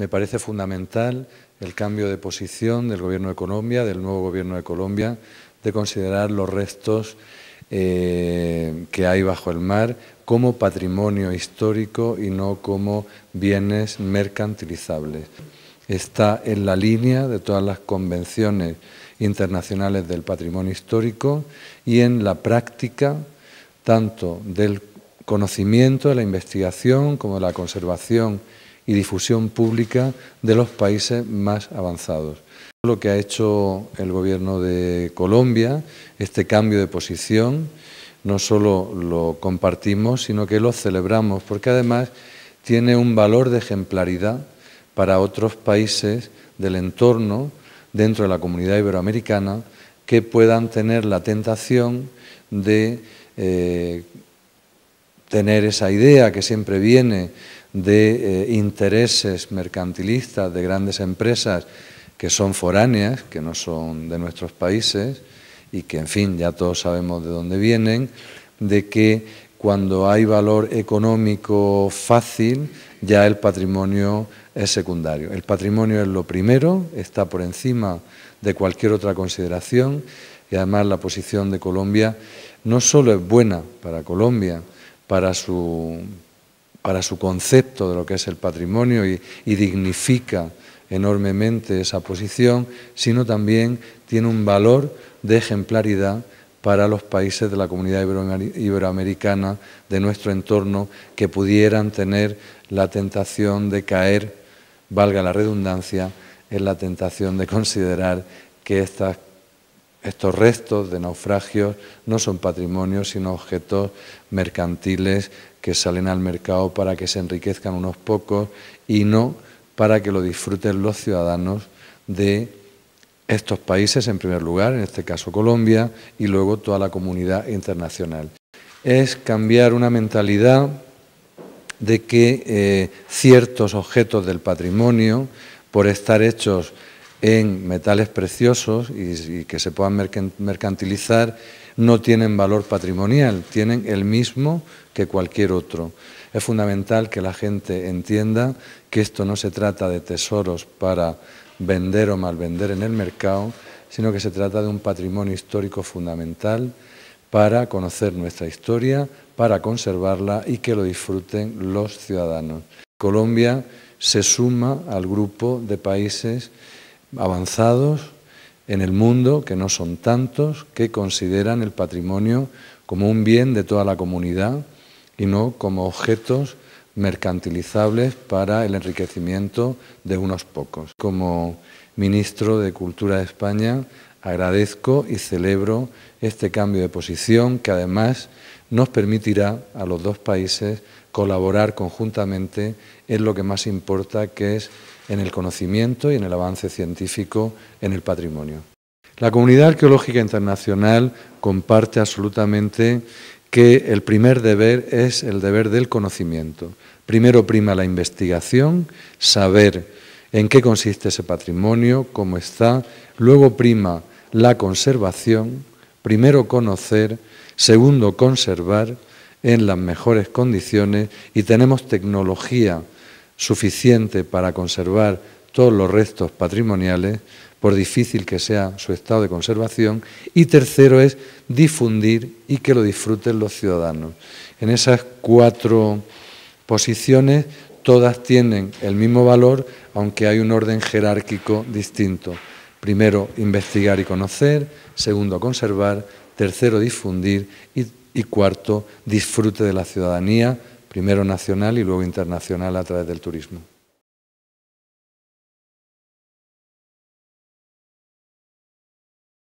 Me parece fundamental el cambio de posición del Gobierno de Colombia, del nuevo Gobierno de Colombia, de considerar los restos eh, que hay bajo el mar como patrimonio histórico y no como bienes mercantilizables. Está en la línea de todas las convenciones internacionales del patrimonio histórico y en la práctica tanto del conocimiento, de la investigación como de la conservación y difusión pública de los países más avanzados. Lo que ha hecho el gobierno de Colombia, este cambio de posición, no solo lo compartimos, sino que lo celebramos, porque además tiene un valor de ejemplaridad para otros países del entorno, dentro de la comunidad iberoamericana, que puedan tener la tentación de eh, tener esa idea que siempre viene de eh, intereses mercantilistas de grandes empresas que son foráneas, que no son de nuestros países y que, en fin, ya todos sabemos de dónde vienen, de que cuando hay valor económico fácil, ya el patrimonio es secundario. El patrimonio es lo primero, está por encima de cualquier otra consideración y además la posición de Colombia no solo es buena para Colombia, para su para su concepto de lo que es el patrimonio y, dignifica enormemente esa posición, sino también tiene un valor de ejemplaridad para los países de la comunidad iberoamericana, de nuestro entorno, que pudieran tener la tentación de caer, valga la redundancia, en la tentación de considerar que estas estos restos de naufragios no son patrimonios, sino objetos mercantiles que salen al mercado para que se enriquezcan unos pocos y no para que lo disfruten los ciudadanos de estos países, en primer lugar, en este caso Colombia, y luego toda la comunidad internacional. Es cambiar una mentalidad de que eh, ciertos objetos del patrimonio, por estar hechos en metales preciosos y, que se puedan mercantilizar no tienen valor patrimonial, tienen el mismo que cualquier otro. Es fundamental que la gente entienda que esto no se trata de tesoros para vender o malvender en el mercado, sino que se trata de un patrimonio histórico fundamental para conocer nuestra historia, para conservarla y que lo disfruten los ciudadanos. Colombia se suma al grupo de países avanzados en el mundo, que no son tantos, que consideran el patrimonio como un bien de toda la comunidad y no como objetos mercantilizables para el enriquecimiento de unos pocos. Como ministro de Cultura de España, Agradezco y celebro este cambio de posición que además nos permitirá a los dos países colaborar conjuntamente en lo que más importa, que es en el conocimiento y en el avance científico en el patrimonio. La comunidad arqueológica internacional comparte absolutamente que el primer deber es el deber del conocimiento. Primero prima la investigación, saber en qué consiste ese patrimonio, cómo está, luego prima la conservación, primero conocer, segundo conservar en las mejores condiciones y tenemos tecnología suficiente para conservar todos los restos patrimoniales, por difícil que sea su estado de conservación, y tercero es difundir y que lo disfruten los ciudadanos. En esas cuatro posiciones todas tienen el mismo valor, aunque hay un orden jerárquico distinto. Primero, investigar y conocer. Segundo, conservar. Tercero, difundir. Y, cuarto, disfrute de la ciudadanía, primero nacional y luego internacional a través del turismo.